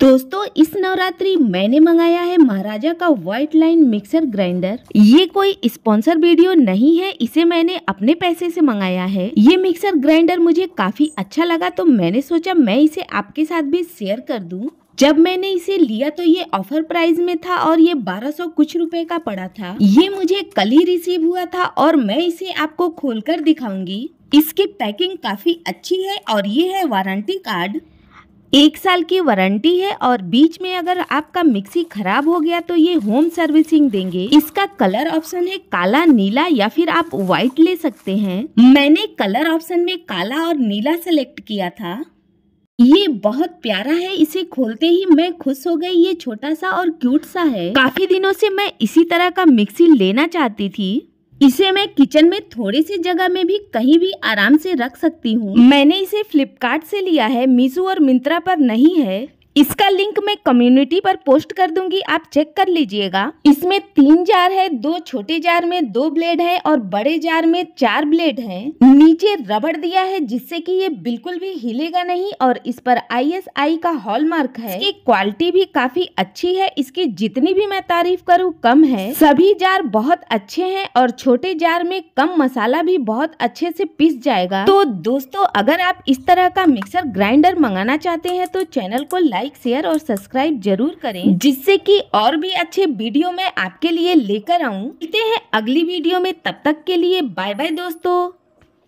दोस्तों इस नवरात्रि मैंने मंगाया है महाराजा का व्हाइट लाइन मिक्सर ग्राइंडर ये कोई स्पॉन्सर वीडियो नहीं है इसे मैंने अपने पैसे से मंगाया है ये मिक्सर ग्राइंडर मुझे काफी अच्छा लगा तो मैंने सोचा मैं इसे आपके साथ भी शेयर कर दूं जब मैंने इसे लिया तो ये ऑफर प्राइस में था और ये 1200 कुछ रुपए का पड़ा था ये मुझे कल ही रिसीव हुआ था और मैं इसे आपको खोल दिखाऊंगी इसकी पैकिंग काफी अच्छी है और ये है वारंटी कार्ड एक साल की वारंटी है और बीच में अगर आपका मिक्सी खराब हो गया तो ये होम सर्विसिंग देंगे इसका कलर ऑप्शन है काला नीला या फिर आप व्हाइट ले सकते हैं मैंने कलर ऑप्शन में काला और नीला सेलेक्ट किया था ये बहुत प्यारा है इसे खोलते ही मैं खुश हो गई ये छोटा सा और क्यूट सा है काफी दिनों से मैं इसी तरह का मिक्सी लेना चाहती थी इसे मैं किचन में थोड़ी सी जगह में भी कहीं भी आराम से रख सकती हूँ मैंने इसे फ्लिपकार्ट से लिया है मीशो और मिंत्रा पर नहीं है इसका लिंक मैं कम्युनिटी पर पोस्ट कर दूंगी आप चेक कर लीजिएगा इसमें तीन जार है दो छोटे जार में दो ब्लेड है और बड़े जार में चार ब्लेड है नीचे रबड़ दिया है जिससे कि ये बिल्कुल भी हिलेगा नहीं और इस पर आईएसआई का हॉलमार्क है इसकी क्वालिटी भी काफी अच्छी है इसकी जितनी भी मैं तारीफ करूँ कम है सभी जार बहुत अच्छे है और छोटे जार में कम मसाला भी बहुत अच्छे से पिस जाएगा तो दोस्तों अगर आप इस तरह का मिक्सर ग्राइंडर मंगाना चाहते हैं तो चैनल को लाइक लाइक शेयर और सब्सक्राइब जरूर करें जिससे कि और भी अच्छे वीडियो मैं आपके लिए लेकर आऊँ मिलते हैं अगली वीडियो में तब तक के लिए बाय बाय दोस्तों